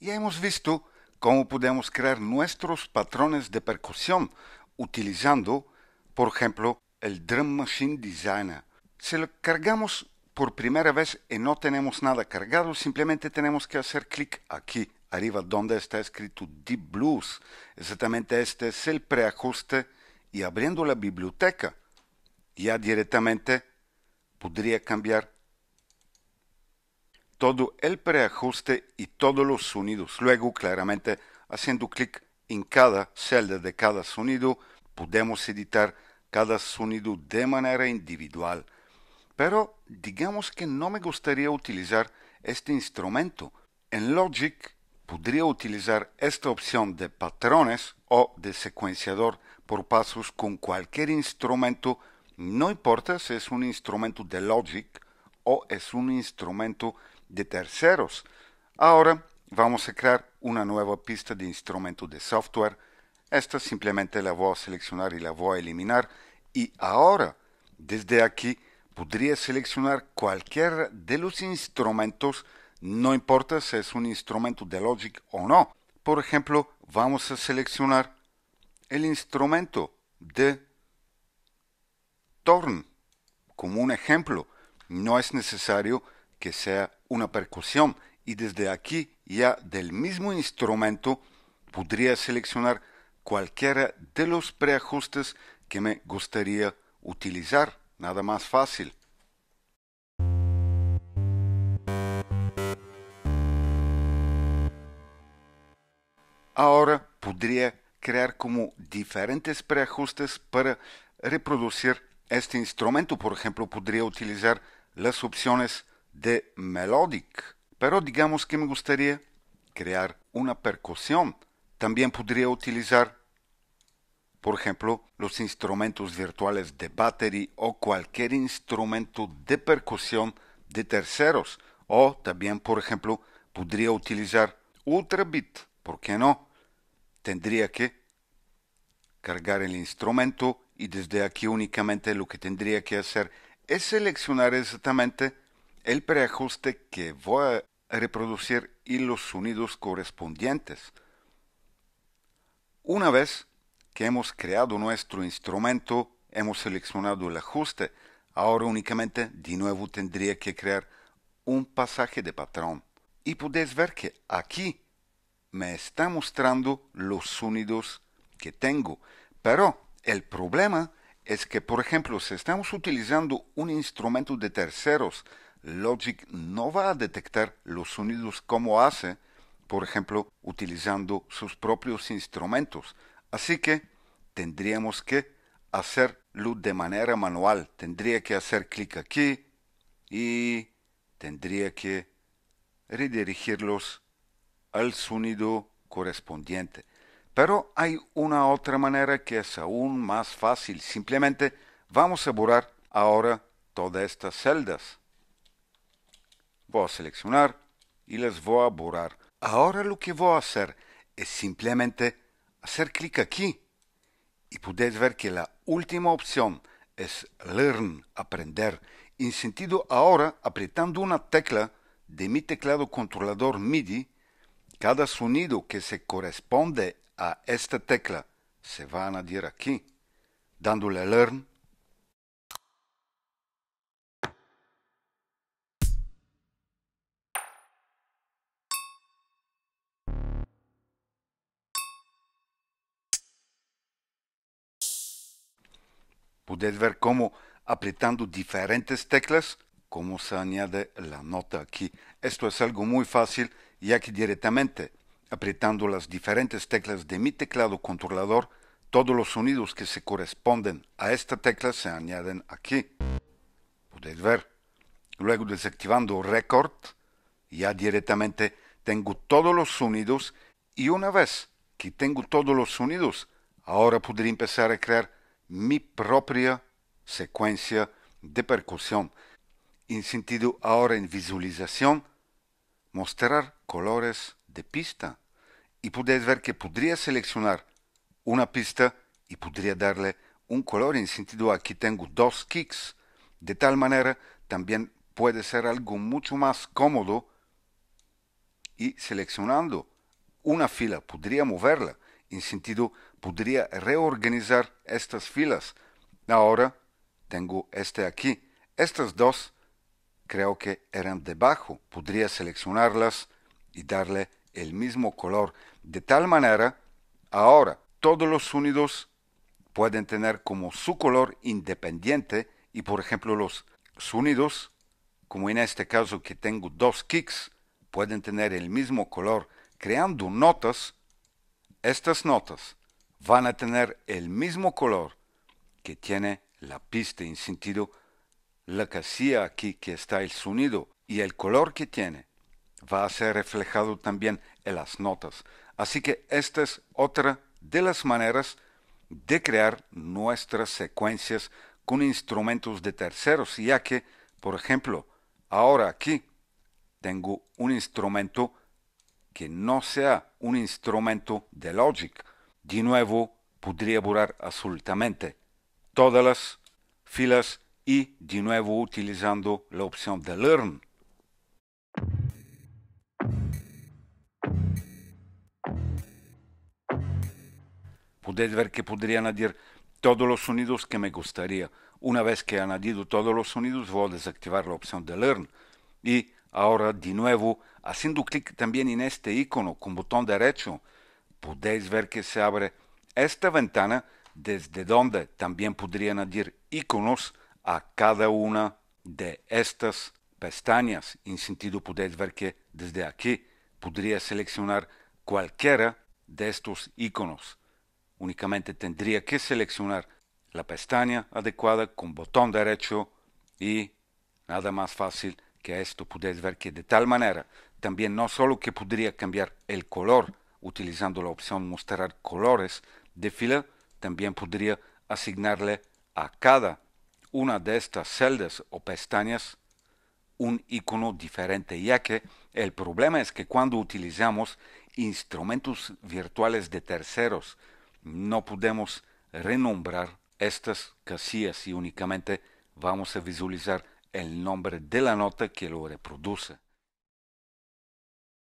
Ya hemos visto cómo podemos crear nuestros patrones de percusión utilizando, por ejemplo, el Drum Machine Designer. Si lo cargamos por primera vez y no tenemos nada cargado, simplemente tenemos que hacer clic aquí, arriba donde está escrito Deep Blues. Exactamente este es el preajuste y abriendo la biblioteca, ya directamente podría cambiar todo el preajuste y todos los sonidos. Luego, claramente, haciendo clic en cada celda de cada sonido, podemos editar cada sonido de manera individual. Pero digamos que no me gustaría utilizar este instrumento. En Logic podría utilizar esta opción de patrones o de secuenciador por pasos con cualquier instrumento, no importa si es un instrumento de Logic o es un instrumento de terceros. Ahora vamos a crear una nueva pista de instrumento de software. Esta simplemente la voy a seleccionar y la voy a eliminar. Y ahora, desde aquí, podría seleccionar cualquier de los instrumentos, no importa si es un instrumento de Logic o no. Por ejemplo, vamos a seleccionar el instrumento de Torn. Como un ejemplo, no es necesario que sea una percusión y desde aquí ya del mismo instrumento podría seleccionar cualquiera de los preajustes que me gustaría utilizar, nada más fácil. Ahora podría crear como diferentes preajustes para reproducir este instrumento. Por ejemplo, podría utilizar las opciones de melodic, pero digamos que me gustaría crear una percusión. También podría utilizar, por ejemplo, los instrumentos virtuales de battery o cualquier instrumento de percusión de terceros. O también, por ejemplo, podría utilizar Ultrabit. ¿Por qué no? Tendría que cargar el instrumento y desde aquí únicamente lo que tendría que hacer es seleccionar exactamente el preajuste que voy a reproducir y los sonidos correspondientes. Una vez que hemos creado nuestro instrumento, hemos seleccionado el ajuste, ahora únicamente de nuevo tendría que crear un pasaje de patrón. Y podéis ver que aquí me está mostrando los sonidos que tengo. Pero el problema es que, por ejemplo, si estamos utilizando un instrumento de terceros, Logic no va a detectar los sonidos como hace, por ejemplo, utilizando sus propios instrumentos. Así que tendríamos que hacerlo de manera manual. Tendría que hacer clic aquí y tendría que redirigirlos al sonido correspondiente. Pero hay una otra manera que es aún más fácil. Simplemente vamos a borrar ahora todas estas celdas. Voy a seleccionar y las voy a borrar. Ahora lo que voy a hacer es simplemente hacer clic aquí y podéis ver que la última opción es Learn, aprender, en sentido ahora apretando una tecla de mi teclado controlador MIDI, cada sonido que se corresponde a esta tecla se va a añadir aquí, dándole Learn Puedes ver cómo apretando diferentes teclas, cómo se añade la nota aquí. Esto es algo muy fácil, ya que directamente apretando las diferentes teclas de mi teclado controlador, todos los sonidos que se corresponden a esta tecla se añaden aquí. Puedes ver. Luego desactivando Record, ya directamente tengo todos los sonidos y una vez que tengo todos los sonidos, ahora podría empezar a crear mi propia secuencia de percusión en sentido ahora en visualización, mostrar colores de pista y podéis ver que podría seleccionar una pista y podría darle un color en sentido aquí tengo dos kicks. De tal manera también puede ser algo mucho más cómodo y seleccionando una fila podría moverla en sentido podría reorganizar estas filas. Ahora tengo este aquí. Estas dos creo que eran debajo. Podría seleccionarlas y darle el mismo color. De tal manera, ahora todos los sonidos pueden tener como su color independiente y por ejemplo los sonidos, como en este caso que tengo dos kicks, pueden tener el mismo color, creando notas estas notas van a tener el mismo color que tiene la pista en sentido la hacía aquí que está el sonido y el color que tiene va a ser reflejado también en las notas. Así que esta es otra de las maneras de crear nuestras secuencias con instrumentos de terceros, ya que, por ejemplo, ahora aquí tengo un instrumento que no sea un instrumento de Logic. De nuevo, podría borrar absolutamente todas las filas y de nuevo utilizando la opción de Learn. Podéis ver que podría añadir todos los sonidos que me gustaría. Una vez que han añadido todos los sonidos, voy a desactivar la opción de Learn y Ahora de nuevo, haciendo clic también en este icono con botón derecho, podéis ver que se abre esta ventana desde donde también podrían añadir iconos a cada una de estas pestañas. En sentido podéis ver que desde aquí podría seleccionar cualquiera de estos iconos. Únicamente tendría que seleccionar la pestaña adecuada con botón derecho y nada más fácil que esto podéis ver que de tal manera también no solo que podría cambiar el color utilizando la opción mostrar colores de fila, también podría asignarle a cada una de estas celdas o pestañas un icono diferente, ya que el problema es que cuando utilizamos instrumentos virtuales de terceros, no podemos renombrar estas casillas y únicamente vamos a visualizar el nombre de la nota que lo reproduce.